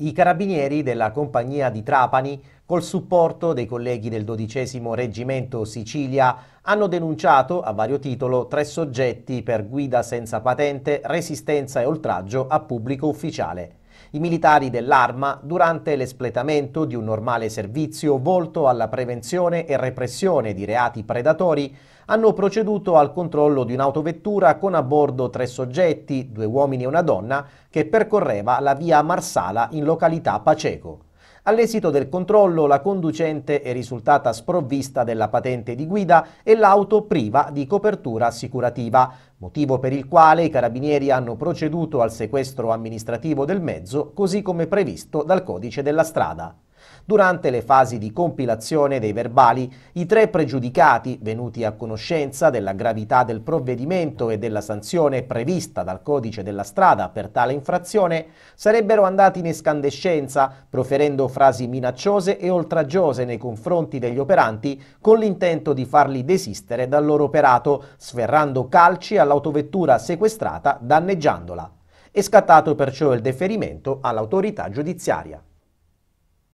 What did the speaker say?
I carabinieri della compagnia di Trapani, col supporto dei colleghi del dodicesimo Reggimento Sicilia, hanno denunciato a vario titolo tre soggetti per guida senza patente, resistenza e oltraggio a pubblico ufficiale i militari dell'arma durante l'espletamento di un normale servizio volto alla prevenzione e repressione di reati predatori hanno proceduto al controllo di un'autovettura con a bordo tre soggetti, due uomini e una donna, che percorreva la via Marsala in località Paceco. All'esito del controllo la conducente è risultata sprovvista della patente di guida e l'auto priva di copertura assicurativa, motivo per il quale i carabinieri hanno proceduto al sequestro amministrativo del mezzo così come previsto dal codice della strada. Durante le fasi di compilazione dei verbali, i tre pregiudicati, venuti a conoscenza della gravità del provvedimento e della sanzione prevista dal codice della strada per tale infrazione, sarebbero andati in escandescenza, proferendo frasi minacciose e oltraggiose nei confronti degli operanti con l'intento di farli desistere dal loro operato, sferrando calci all'autovettura sequestrata danneggiandola. È scattato perciò il deferimento all'autorità giudiziaria.